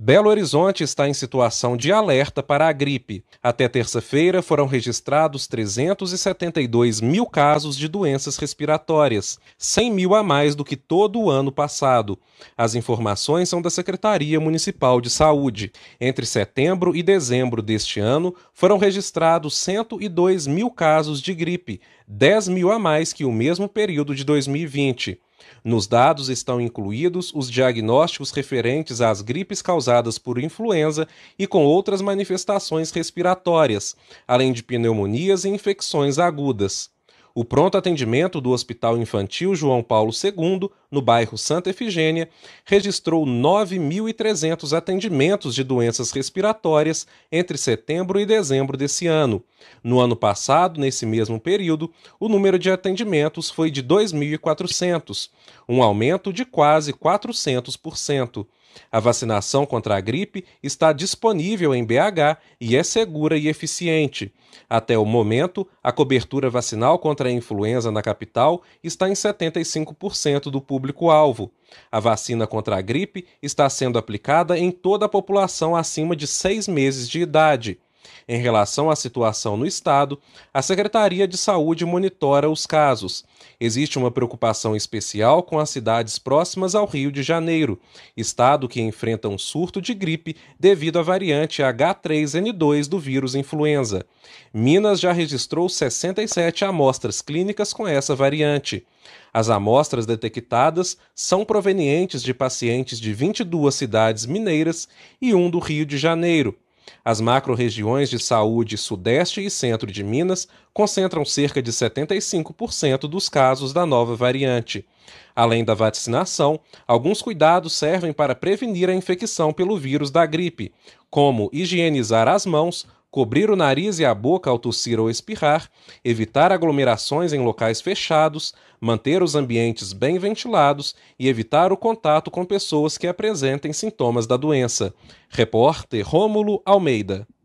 Belo Horizonte está em situação de alerta para a gripe. Até terça-feira foram registrados 372 mil casos de doenças respiratórias, 100 mil a mais do que todo o ano passado. As informações são da Secretaria Municipal de Saúde. Entre setembro e dezembro deste ano foram registrados 102 mil casos de gripe, 10 mil a mais que o mesmo período de 2020. Nos dados estão incluídos os diagnósticos referentes às gripes causadas por influenza e com outras manifestações respiratórias, além de pneumonias e infecções agudas. O pronto atendimento do Hospital Infantil João Paulo II no bairro Santa Efigênia, registrou 9.300 atendimentos de doenças respiratórias entre setembro e dezembro desse ano. No ano passado, nesse mesmo período, o número de atendimentos foi de 2.400, um aumento de quase 400%. A vacinação contra a gripe está disponível em BH e é segura e eficiente. Até o momento, a cobertura vacinal contra a influenza na capital está em 75% do público público-alvo. A vacina contra a gripe está sendo aplicada em toda a população acima de seis meses de idade. Em relação à situação no estado, a Secretaria de Saúde monitora os casos. Existe uma preocupação especial com as cidades próximas ao Rio de Janeiro, estado que enfrenta um surto de gripe devido à variante H3N2 do vírus influenza. Minas já registrou 67 amostras clínicas com essa variante. As amostras detectadas são provenientes de pacientes de 22 cidades mineiras e um do Rio de Janeiro. As macro-regiões de saúde Sudeste e Centro de Minas concentram cerca de 75% dos casos da nova variante. Além da vacinação, alguns cuidados servem para prevenir a infecção pelo vírus da gripe, como higienizar as mãos, cobrir o nariz e a boca ao tossir ou espirrar, evitar aglomerações em locais fechados, manter os ambientes bem ventilados e evitar o contato com pessoas que apresentem sintomas da doença. Repórter Rômulo Almeida.